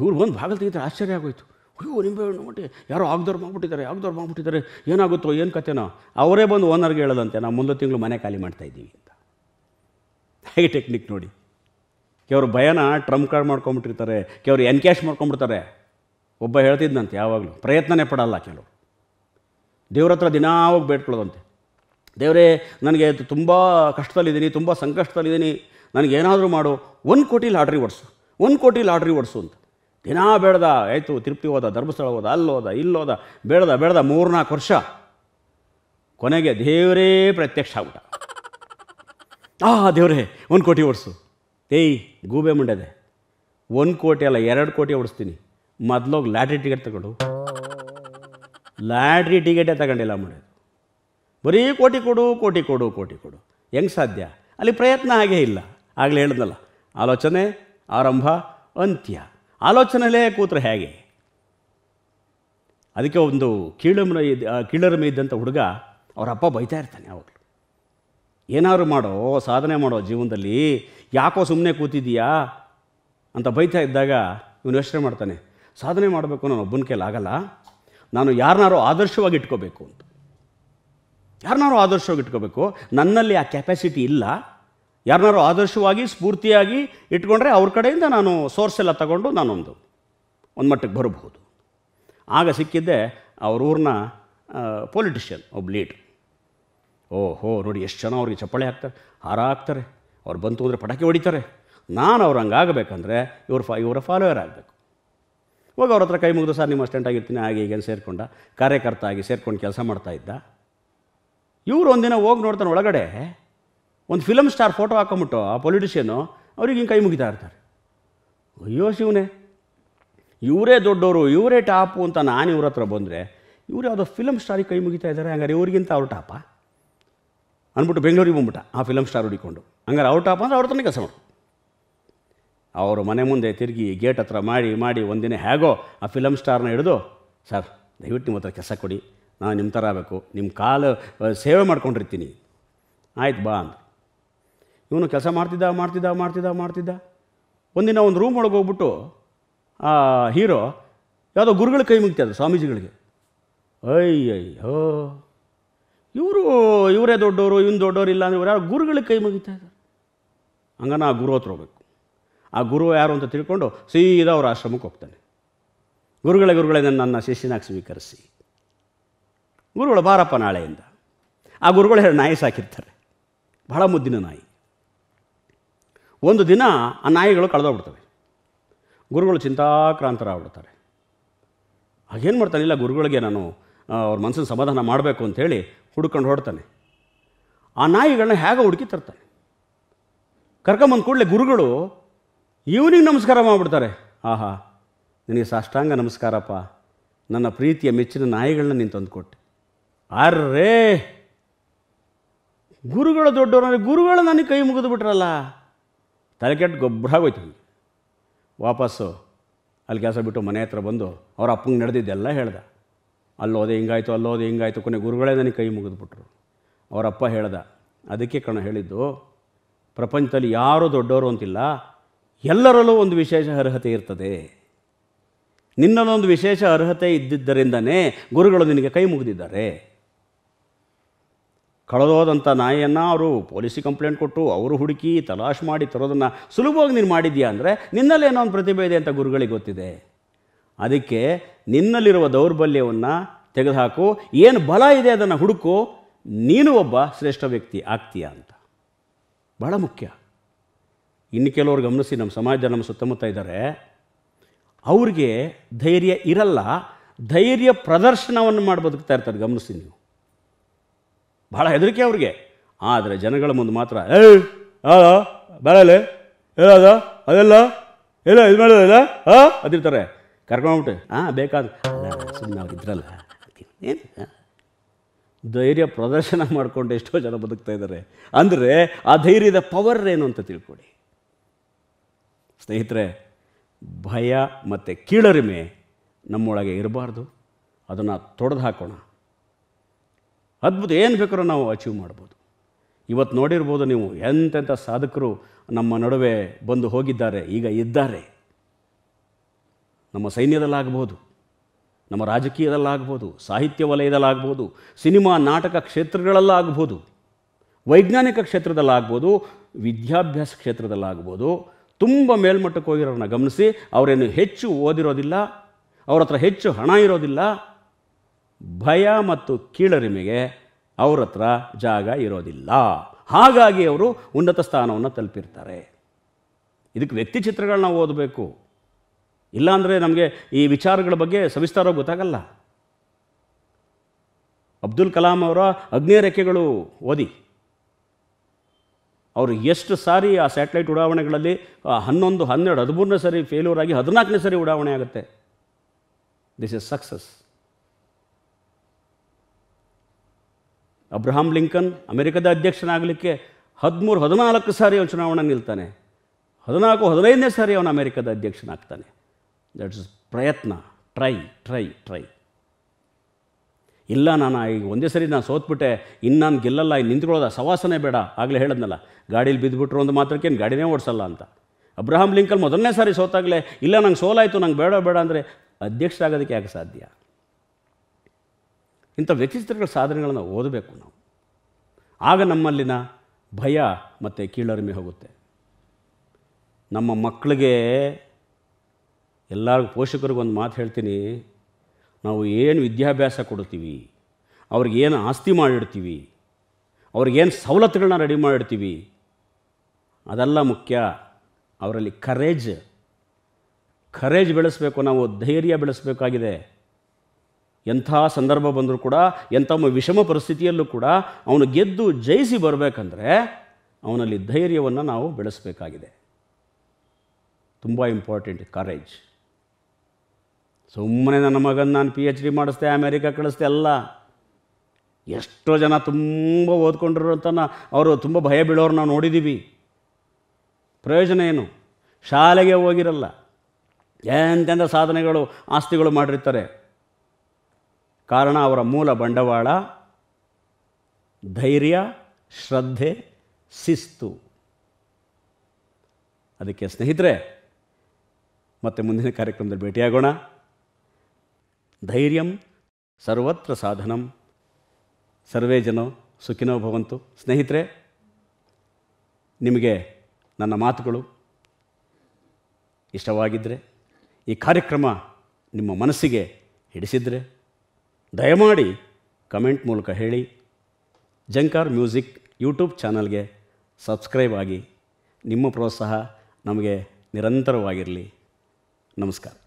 ಇವ್ರು ಬಂದು ಭಾಗ ತೆಗಿತಾರೆ ಆಶ್ಚರ್ಯ ಆಗೋಯ್ತು ಅಯ್ಯೋ ನಿಂಬೆ ಹಣ್ಣು ಯಾರೋ ಆಗ್ದವ್ರು ಮಾಡ್ಬಿಟ್ಟಿದ್ದಾರೆ ಆಗ್ದವ್ರು ಮಾಡ್ಬಿಟ್ಟಿದ್ದಾರೆ ಏನಾಗುತ್ತೋ ಏನು ಕತೆನೋ ಅವರೇ ಬಂದು ಓನರ್ಗೆ ಹೇಳೋದಂತೆ ನಾವು ಮುಂದೆ ತಿಂಗಳು ಮನೆ ಖಾಲಿ ಮಾಡ್ತಾ ಇದ್ದೀವಿ ಅಂತ ಹೇಗೆ ಟೆಕ್ನಿಕ್ ನೋಡಿ ಕೆಲವರು ಭಯನ ಟ್ರಂಪ್ ಕಾರ್ಡ್ ಮಾಡ್ಕೊಂಬಿಟ್ಟಿರ್ತಾರೆ ಕೆಲವರು ಎನ್ಕ್ಯಾಶ್ ಮಾಡ್ಕೊಂಬಿಡ್ತಾರೆ ಒಬ್ಬ ಹೇಳ್ತಿದ್ದಂತೆ ಯಾವಾಗಲೂ ಪ್ರಯತ್ನನೇ ಪಡಲ್ಲ ಕೆಲವರು ದೇವ್ರ ಹತ್ರ ದಿನಾ ಹೋಗಿ ಬೇಡ್ಕೊಳ್ಳೋದಂತೆ ದೇವರೇ ನನಗೆ ತುಂಬ ಕಷ್ಟದಲ್ಲಿದ್ದೀನಿ ತುಂಬ ಸಂಕಷ್ಟದಲ್ಲಿದ್ದೀನಿ ನನಗೇನಾದರೂ ಮಾಡು ಒಂದು ಕೋಟಿ ಲಾಟ್ರಿ ಓಡಿಸು ಒಂದು ಕೋಟಿ ಲಾಟ್ರಿ ಓಡಿಸು ಅಂತ ದಿನ ಬೇಡದ ಆಯಿತು ತಿರುಪ್ತಿ ಹೋದ ಧರ್ಮಸ್ಥಳ ಹೋದ ಅಲ್ಲೋದ ಇಲ್ಲೋದ ಬೇಡದ ಬೇಡ್ದ ಮೂರ್ನಾಲ್ಕು ವರ್ಷ ಕೊನೆಗೆ ದೇವರೇ ಪ್ರತ್ಯಕ್ಷ ಆಗ್ಬಿಟ್ಟ ಆ ದೇವರೇ ಒಂದು ಕೋಟಿ ಓಡಿಸು ಏಯ್ ಗೂಬೆ ಮುಂಡೆದೆ ಒಂದು ಕೋಟಿ ಅಲ್ಲ ಎರಡು ಕೋಟಿ ಓಡಿಸ್ತೀನಿ ಮೊದಲೋಗಿ ಲ್ಯಾಟ್ರಿ ಟಿಕೆಟ್ ತಗೊಂಡು ಲ್ಯಾಟ್ರಿ ಟಿಕೆಟೇ ತಗೊಂಡಿಲ್ಲ ಮಾಡೋದು ಬರೀ ಕೋಟಿ ಕೊಡು ಕೋಟಿ ಕೊಡು ಕೋಟಿ ಕೊಡು ಹೆಂಗೆ ಸಾಧ್ಯ ಅಲ್ಲಿ ಪ್ರಯತ್ನ ಹಾಗೇ ಇಲ್ಲ ಆಗಲೇ ಹೇಳಿದ್ನಲ್ಲ ಆಲೋಚನೆ ಆರಂಭ ಅಂತ್ಯ ಆಲೋಚನೆಲೇ ಕೂತ್ರೆ ಹೇಗೆ ಅದಕ್ಕೆ ಒಂದು ಇದ್ದ ಕೀಳರಮೆ ಇದ್ದಂಥ ಹುಡುಗ ಅವರಪ್ಪ ಅಪ್ಪ ಬೈತಾ ಇರ್ತಾನೆ ಯಾವಾಗಲೂ ಏನಾದರೂ ಮಾಡೋ ಸಾಧನೆ ಮಾಡೋ ಜೀವನದಲ್ಲಿ ಯಾಕೋ ಸುಮ್ಮನೆ ಕೂತಿದ್ದೀಯಾ ಅಂತ ಬೈತಾ ಇದ್ದಾಗ ಇವನು ಯೋಚನೆ ಮಾಡ್ತಾನೆ ಸಾಧನೆ ಮಾಡಬೇಕು ನಾನು ಒಬ್ಬನ ಕೈಲಾಗಲ್ಲ ನಾನು ಯಾರನ್ನಾರೋ ಆದರ್ಶವಾಗಿ ಇಟ್ಕೋಬೇಕು ಅಂತ ಯಾರನ್ನಾರು ಆದರ್ಶವಾಗಿ ಇಟ್ಕೋಬೇಕು ನನ್ನಲ್ಲಿ ಆ ಕೆಪ್ಯಾಸಿಟಿ ಇಲ್ಲ ಯಾರನ್ನಾರು ಆದರ್ಶವಾಗಿ ಸ್ಫೂರ್ತಿಯಾಗಿ ಇಟ್ಕೊಂಡ್ರೆ ಅವ್ರ ಕಡೆಯಿಂದ ನಾನು ಸೋರ್ಸ್ ಎಲ್ಲ ತಗೊಂಡು ನಾನೊಂದು ಒಂದು ಮಟ್ಟಕ್ಕೆ ಬರಬಹುದು ಆಗ ಸಿಕ್ಕಿದ್ದೆ ಅವ್ರ ಊರನ್ನ ಪೊಲಿಟಿಷಿಯನ್ ಒಬ್ಬ ಲೀಡ್ ಓಹೋ ನೋಡಿ ಎಷ್ಟು ಜನ ಅವ್ರಿಗೆ ಚಪ್ಪಾಳೆ ಹಾಕ್ತಾರೆ ಹಾರ ಹಾಕ್ತಾರೆ ಅವ್ರು ಬಂತು ಅಂದರೆ ಪಟಾಕಿ ಹೊಡಿತಾರೆ ನಾನು ಅವ್ರು ಹಂಗಾಗಬೇಕಂದ್ರೆ ಇವ್ರ ಫಾ ಇವರ ಫಾಲೋವರ್ ಆಗಬೇಕು ಹೋಗಿ ಅವ್ರ ಹತ್ರ ಕೈ ಮುಗಿದು ಸರ್ ನಿಮ್ಮ ಅಸ್ಟೆಂಟ್ ಆಗಿರ್ತೀನಿ ಹಾಗೆ ಈಗೇನು ಸೇರಿಕೊಂಡ ಕಾರ್ಯಕರ್ತ ಆಗಿ ಸೇರ್ಕೊಂಡು ಕೆಲಸ ಮಾಡ್ತಾ ಇವರು ಒಂದಿನ ಹೋಗಿ ನೋಡ್ತಾನೆ ಒಳಗಡೆ ಒಂದು ಫಿಲಮ್ ಸ್ಟಾರ್ ಫೋಟೋ ಹಾಕೊಂಬಿಟ್ಟು ಆ ಪೊಲಿಟಿಷಿಯನ್ನು ಅವ್ರಿಗೆ ಹಿಂಗೆ ಕೈ ಮುಗಿತಾ ಇರ್ತಾರೆ ಅಯ್ಯೋ ಶಿವನೇ ಇವರೇ ದೊಡ್ಡವರು ಇವರೇ ಟಾಪು ಅಂತ ನಾನು ಇವ್ರ ಹತ್ರ ಬಂದರೆ ಇವ್ರು ಯಾವುದೋ ಫಿಲಮ್ ಸ್ಟಾರಿಗೆ ಕೈ ಮುಗಿತಾ ಇದ್ದಾರೆ ಹಂಗಾರೆ ಇವ್ರಿಗಿಂತ ಅವ್ರ ಟಾಪ ಅಂದ್ಬಿಟ್ಟು ಬೆಂಗಳೂರಿಗೆ ಬಂದ್ಬಿಟ್ಟ ಆ ಫಿಲಮ್ ಸ್ಟಾರ್ ಹುಡಿಕೊಂಡು ಹಂಗಾರೆ ಅವ್ರ ಟಾಪ್ ಅಂದರೆ ಅವ್ರ ತನೇ ಕೆಲಸ ಮಾಡು ಅವರು ಮನೆ ಮುಂದೆ ತಿರುಗಿ ಗೇಟ್ ಹತ್ರ ಮಾಡಿ ಮಾಡಿ ಒಂದಿನ ಹೇಗೋ ಆ ಫಿಲಮ್ ಸ್ಟಾರ್ನ ಹಿಡಿದು ಸರ್ ದಯವಿಟ್ಟು ನಿಮ್ಮ ಹತ್ರ ಕೆಲಸ ಕೊಡಿ ನಾನು ನಿಮ್ಮ ಥರ ಆಗಬೇಕು ನಿಮ್ಮ ಕಾಲು ಸೇವೆ ಮಾಡ್ಕೊಂಡಿರ್ತೀನಿ ಆಯ್ತು ಬಾ ಅಂದ ಇವನು ಕೆಲಸ ಮಾಡ್ತಿದ್ದ ಮಾಡ್ತಿದ್ದ ಮಾಡ್ತಿದ್ದ ಮಾಡ್ತಿದ್ದ ಒಂದಿನ ಒಂದು ರೂಮ್ ಒಳಗೆ ಹೋಗ್ಬಿಟ್ಟು ಆ ಹೀರೋ ಯಾವುದೋ ಗುರುಗಳು ಕೈ ಮುಗ್ತಿದ್ರು ಸ್ವಾಮೀಜಿಗಳಿಗೆ ಅಯ್ಯಯ್ಯೋ ಇವರು ಇವರೇ ದೊಡ್ಡವರು ಇವನು ದೊಡ್ಡವರು ಇಲ್ಲ ಅಂದರೆ ಇವ್ರು ಯಾರು ಗುರುಗಳಿಗೆ ಕೈ ಮುಗಿತಾ ಇದ್ದಾರೆ ಹಂಗ ಆ ಗುರು ಹತ್ರ ಹೋಗ್ಬೇಕು ಆ ಗುರು ಯಾರು ಅಂತ ತಿಳ್ಕೊಂಡು ಸೀದಾ ಅವ್ರ ಆಶ್ರಮಕ್ಕೆ ಹೋಗ್ತಾನೆ ಗುರುಗಳೇ ಗುರುಗಳೇ ನನ್ನ ಶಿಷ್ಯನಾಗಿ ಸ್ವೀಕರಿಸಿ ಗುರುಗಳು ಬಾರಪ್ಪ ನಾಳೆಯಿಂದ ಆ ಗುರುಗಳು ಹೇಳಿ ನಾಯಿ ಸಾಕಿರ್ತಾರೆ ಬಹಳ ಮುದ್ದಿನ ನಾಯಿ ಒಂದು ದಿನ ಆ ನಾಯಿಗಳು ಕಳೆದೋಗ್ಬಿಡ್ತವೆ ಗುರುಗಳು ಚಿಂತಾಕ್ರಾಂತರಾಗ್ಬಿಡ್ತಾರೆ ಹಾಗೇನು ಮಾಡ್ತಾನೆ ಇಲ್ಲ ಗುರುಗಳಿಗೆ ನಾನು ಅವ್ರ ಮನಸ್ಸಿನ ಸಮಾಧಾನ ಮಾಡಬೇಕು ಅಂತೇಳಿ ಹುಡುಕೊಂಡು ಹೊಡ್ತಾನೆ ಆ ನಾಯಿಗಳನ್ನ ಹೇಗೆ ಹುಡುಕಿ ತರ್ತಾನೆ ಕರ್ಕೊಂಬಂದು ಕೂಡಲೇ ಗುರುಗಳು ಇವನಿಗೆ ನಮಸ್ಕಾರ ಮಾಡಿಬಿಡ್ತಾರೆ ಆಹಾ ನಿನಗೆ ಸಾಷ್ಟಾಂಗ ನಮಸ್ಕಾರಪ್ಪ ನನ್ನ ಪ್ರೀತಿಯ ಮೆಚ್ಚಿನ ನಾಯಿಗಳನ್ನ ನೀನು ತಂದುಕೊಟ್ಟೆ ಅರ್ರೆ ಗುರುಗಳು ದೊಡ್ಡವರು ಅಂದರೆ ಗುರುಗಳು ನನಗೆ ಕೈ ಮುಗಿದು ಬಿಟ್ರಲ್ಲ ತಲೆ ಕೆಟ್ಟು ಗೊಬ್ಬರ ಆಗೋಯ್ತು ವಾಪಸ್ಸು ಅಲ್ಲಿ ಕೆಲಸ ಬಿಟ್ಟು ಮನೆ ಹತ್ರ ಬಂದು ಅವ್ರ ಅಪ್ಪಂಗೆ ನಡೆದಿದ್ದೆಲ್ಲ ಹೇಳ್ದೆ ಅಲ್ಲೋದೆ ಹಿಂಗಾಯ್ತು ಅಲ್ಲೋದೆ ಹಿಂಗಾಯ್ತು ಕೊನೆ ಗುರುಗಳೇ ನನಗೆ ಕೈ ಮುಗಿದ್ಬಿಟ್ರು ಅವರಪ್ಪ ಹೇಳ್ದ ಅದಕ್ಕೆ ಕಣ ಹೇಳಿದ್ದು ಪ್ರಪಂಚದಲ್ಲಿ ಯಾರೂ ದೊಡ್ಡವರು ಅಂತಿಲ್ಲ ಎಲ್ಲರಲ್ಲೂ ಒಂದು ವಿಶೇಷ ಅರ್ಹತೆ ಇರ್ತದೆ ನಿನ್ನದೊಂದು ವಿಶೇಷ ಅರ್ಹತೆ ಇದ್ದಿದ್ದರಿಂದನೇ ಗುರುಗಳು ನಿನಗೆ ಕೈ ಮುಗಿದಿದ್ದಾರೆ ಕಳೆದೋದಂಥ ನಾಯಿಯನ್ನು ಅವರು ಪೊಲೀಸಿಗೆ ಕಂಪ್ಲೇಂಟ್ ಕೊಟ್ಟು ಅವರು ಹುಡುಕಿ ತಲಾಶ್ ಮಾಡಿ ತರೋದನ್ನು ಸುಲಭವಾಗಿ ನೀನು ಮಾಡಿದ್ಯಾ ಅಂದರೆ ನಿನ್ನಲ್ಲಿ ಏನೋ ಒಂದು ಪ್ರತಿಭೆ ಇದೆ ಅಂತ ಗುರುಗಳಿಗೆ ಗೊತ್ತಿದೆ ಅದಕ್ಕೆ ನಿನ್ನಲ್ಲಿರುವ ದೌರ್ಬಲ್ಯವನ್ನು ತೆಗೆದುಹಾಕು ಏನು ಬಲ ಇದೆ ಅದನ್ನು ಹುಡುಕು ನೀನು ಒಬ್ಬ ಶ್ರೇಷ್ಠ ವ್ಯಕ್ತಿ ಆಗ್ತೀಯಾ ಅಂತ ಬಹಳ ಮುಖ್ಯ ಇನ್ನು ಕೆಲವರು ಗಮನಿಸಿ ನಮ್ಮ ಸಮಾಜ ನಮ್ಮ ಸುತ್ತಮುತ್ತ ಇದ್ದಾರೆ ಅವ್ರಿಗೆ ಧೈರ್ಯ ಇರಲ್ಲ ಧೈರ್ಯ ಪ್ರದರ್ಶನವನ್ನು ಮಾಡಿ ಬದುಕ್ತಾ ಇರ್ತಾರೆ ಗಮನಿಸಿ ನೀವು ಭಾಳ ಹೆದರಿಕೆ ಅವ್ರಿಗೆ ಆದರೆ ಜನಗಳ ಮುಂದೆ ಮಾತ್ರ ಏ ಅದ ಬರಲೆ ಅದೆಲ್ಲ ಎಲ್ಲ ಇದು ಮಾಡೋದಿಲ್ಲ ಹಾಂ ಅದಿರ್ತಾರೆ ಕರ್ಕೊಂಡ್ಬಿಟ್ಟು ಹಾಂ ಬೇಕಾದ ಸುಮ್ಮನೆ ಇದ್ರಲ್ಲ ಏನು ಧೈರ್ಯ ಪ್ರದರ್ಶನ ಮಾಡಿಕೊಂಡು ಎಷ್ಟೋ ಜನ ಬದುಕ್ತಾ ಇದ್ದಾರೆ ಅಂದರೆ ಆ ಧೈರ್ಯದ ಪವರ್ ಏನು ಅಂತ ತಿಳ್ಕೊಡಿ ಸ್ನೇಹಿತರೆ ಭಯ ಮತ್ತು ಕೀಳರಿಮೆ ನಮ್ಮೊಳಗೆ ಇರಬಾರ್ದು ಅದನ್ನು ತೊಡೆದು ಹಾಕೋಣ ಅದ್ಭುತ ಏನು ಬೇಕಾದ್ರೂ ನಾವು ಅಚೀವ್ ಮಾಡ್ಬೋದು ಇವತ್ತು ನೋಡಿರ್ಬೋದು ನೀವು ಎಂತೆಂಥ ಸಾಧಕರು ನಮ್ಮ ನಡುವೆ ಬಂದು ಹೋಗಿದ್ದಾರೆ ಈಗ ಇದ್ದಾರೆ ನಮ್ಮ ಸೈನ್ಯದಲ್ಲಾಗ್ಬೋದು ನಮ್ಮ ರಾಜಕೀಯದಲ್ಲಾಗ್ಬೋದು ಸಾಹಿತ್ಯ ವಲಯದಲ್ಲಾಗ್ಬೋದು ಸಿನಿಮಾ ನಾಟಕ ಕ್ಷೇತ್ರಗಳಲ್ಲಾಗ್ಬೋದು ವೈಜ್ಞಾನಿಕ ಕ್ಷೇತ್ರದಲ್ಲಾಗ್ಬೋದು ವಿದ್ಯಾಭ್ಯಾಸ ಕ್ಷೇತ್ರದಲ್ಲಾಗ್ಬೋದು ತುಂಬ ಮೇಲ್ಮಟ್ಟಕ್ಕೆ ಹೋಗಿರೋರನ್ನ ಗಮನಿಸಿ ಅವರೇನು ಹೆಚ್ಚು ಓದಿರೋದಿಲ್ಲ ಅವ್ರ ಹತ್ರ ಹೆಚ್ಚು ಹಣ ಇರೋದಿಲ್ಲ ಭಯ ಮತ್ತು ಕೀಳರಿಮೆಗೆ ಅವ್ರ ಹತ್ರ ಜಾಗ ಇರೋದಿಲ್ಲ ಹಾಗಾಗಿ ಅವರು ಉನ್ನತ ಸ್ಥಾನವನ್ನು ತಲುಪಿರ್ತಾರೆ ಇದಕ್ಕೆ ವ್ಯಕ್ತಿ ಚಿತ್ರಗಳನ್ನ ಓದಬೇಕು ಇಲ್ಲಾಂದರೆ ನಮಗೆ ಈ ವಿಚಾರಗಳ ಬಗ್ಗೆ ಸವಿಸ್ತಾರ ಗೊತ್ತಾಗಲ್ಲ ಅಬ್ದುಲ್ ಕಲಾಂ ಅವರ ಅಗ್ನಿ ರೆಕ್ಕೆಗಳು ಓದಿ ಅವರು ಎಷ್ಟು ಸಾರಿ ಆ ಸ್ಯಾಟಲೈಟ್ ಉಡಾವಣೆಗಳಲ್ಲಿ ಹನ್ನೊಂದು ಹನ್ನೆರಡು ಹದಿಮೂರನೇ ಸರಿ ಫೇಲ್ಯೂರ್ ಆಗಿ ಹದಿನಾಲ್ಕನೇ ಸರಿ ಉಡಾವಣೆ ಆಗುತ್ತೆ this is success Abraham Lincoln ಅಮೆರಿಕದ ಅಧ್ಯಕ್ಷನಾಗಲಿಕ್ಕೆ ಹದಿಮೂರು ಹದಿನಾಲ್ಕು ಸಾರಿ ಅವನು ಚುನಾವಣೆ ನಿಲ್ತಾನೆ ಹದಿನಾಲ್ಕು ಹದಿನೈದನೇ ಸಾರಿ ಅವನು ಅಮೆರಿಕದ ಅಧ್ಯಕ್ಷನಾಗ್ತಾನೆ ದಟ್ಸ್ ಪ್ರಯತ್ನ ಟ್ರೈ ಟ್ರೈ ಟ್ರೈ ಇಲ್ಲ ನಾನು ಈಗ ಒಂದೇ ಸರಿ ನಾನು ಸೋತ್ಬಿಟ್ಟೆ ಇನ್ನು ನಾನು ಗೆಲ್ಲಲ್ಲ ಇನ್ನು ನಿಂತ್ಕೊಳ್ಳೋದ ಸವಾಸನೆ ಬೇಡ ಆಗಲೇ ಹೇಳಿದ್ನಲ್ಲ ಗಾಡೀಲಿ ಬಿದ್ದುಬಿಟ್ರು ಒಂದು ಮಾತ್ರಕ್ಕೆ ಗಾಡಿನೇ ಓಡಿಸಲ್ಲ ಅಂತ ಅಬ್ರಹಾಂ ಲಿಂಕನ್ ಮೊದಲನೇ ಸಾರಿ ಸೋತಾಗಲೇ ಇಲ್ಲ ನಂಗೆ ಸೋಲಾಯಿತು ನಂಗೆ ಬೇಡ ಬೇಡ ಅಂದರೆ ಅಧ್ಯಕ್ಷರಾಗೋದಕ್ಕೆ ಯಾಕೆ ಸಾಧ್ಯ ಇಂಥ ವ್ಯಕ್ತಿತ್ವಗಳ ಸಾಧನೆಗಳನ್ನು ಓದಬೇಕು ನಾವು ಆಗ ನಮ್ಮಲ್ಲಿನ ಭಯ ಮತ್ತು ಕೀಳರಿಮೆ ಹೋಗುತ್ತೆ ನಮ್ಮ ಮಕ್ಕಳಿಗೆ ಎಲ್ಲರಿಗೂ ಪೋಷಕರಿಗೊಂದು ಮಾತು ಹೇಳ್ತೀನಿ ನಾವು ಏನು ವಿದ್ಯಾಭ್ಯಾಸ ಕೊಡ್ತೀವಿ ಅವ್ರಿಗೇನು ಆಸ್ತಿ ಮಾಡಿಡ್ತೀವಿ ಅವ್ರಿಗೇನು ಸವಲತ್ತುಗಳನ್ನ ರೆಡಿ ಮಾಡಿಡ್ತೀವಿ ಅದೆಲ್ಲ ಮುಖ್ಯ ಅವರಲ್ಲಿ ಕರೇಜ್ ಕರೇಜ್ ಬೆಳೆಸಬೇಕು ನಾವು ಧೈರ್ಯ ಬೆಳೆಸಬೇಕಾಗಿದೆ ಎಂಥ ಸಂದರ್ಭ ಬಂದರೂ ಕೂಡ ಎಂಥ ವಿಷಮ ಪರಿಸ್ಥಿತಿಯಲ್ಲೂ ಕೂಡ ಅವನು ಗೆದ್ದು ಜಯಿಸಿ ಬರಬೇಕಂದ್ರೆ ಅವನಲ್ಲಿ ಧೈರ್ಯವನ್ನು ನಾವು ಬೆಳೆಸಬೇಕಾಗಿದೆ ತುಂಬ ಇಂಪಾರ್ಟೆಂಟ್ ಕರೇಜ್ ಸುಮ್ಮನೆ ನನ್ನ ಮಗನ ನಾನು ಪಿ ಎಚ್ ಡಿ ಮಾಡಿಸ್ದೆ ಅಮೇರಿಕಾ ಕಳಿಸ್ದೆ ಅಲ್ಲ ಎಷ್ಟೋ ಜನ ತುಂಬ ಓದ್ಕೊಂಡಿರೋಂಥ ಅವರು ತುಂಬ ಭಯ ಬೀಳೋರು ನಾವು ನೋಡಿದ್ದೀವಿ ಪ್ರಯೋಜನ ಏನು ಶಾಲೆಗೆ ಹೋಗಿರಲ್ಲ ಎಂತೆಂಥ ಸಾಧನೆಗಳು ಆಸ್ತಿಗಳು ಮಾಡಿರ್ತಾರೆ ಕಾರಣ ಅವರ ಮೂಲ ಬಂಡವಾಳ ಧೈರ್ಯ ಶ್ರದ್ಧೆ ಶಿಸ್ತು ಅದಕ್ಕೆ ಸ್ನೇಹಿತರೆ ಮತ್ತೆ ಮುಂದಿನ ಕಾರ್ಯಕ್ರಮದಲ್ಲಿ ಭೇಟಿಯಾಗೋಣ ಧೈರ್ಯಂ ಸರ್ವತ್ರ ಸಾಧನಂ ಸರ್ವೇ ಜನೋ ಸುಖಿನೋ ಭವಂತು ಸ್ನೇಹಿತರೆ ನಿಮಗೆ ನನ್ನ ಮಾತುಗಳು ಇಷ್ಟವಾಗಿದ್ದರೆ ಈ ಕಾರ್ಯಕ್ರಮ ನಿಮ್ಮ ಮನಸ್ಸಿಗೆ ಹಿಡಿಸಿದರೆ ದಯಮಾಡಿ ಕಮೆಂಟ್ ಮೂಲಕ ಹೇಳಿ ಜಂಕಾರ್ ಮ್ಯೂಸಿಕ್ ಯೂಟ್ಯೂಬ್ ಚಾನಲ್ಗೆ ಸಬ್ಸ್ಕ್ರೈಬ್ ಆಗಿ ನಿಮ್ಮ ಪ್ರೋತ್ಸಾಹ ನಮಗೆ ನಿರಂತರವಾಗಿರಲಿ ನಮಸ್ಕಾರ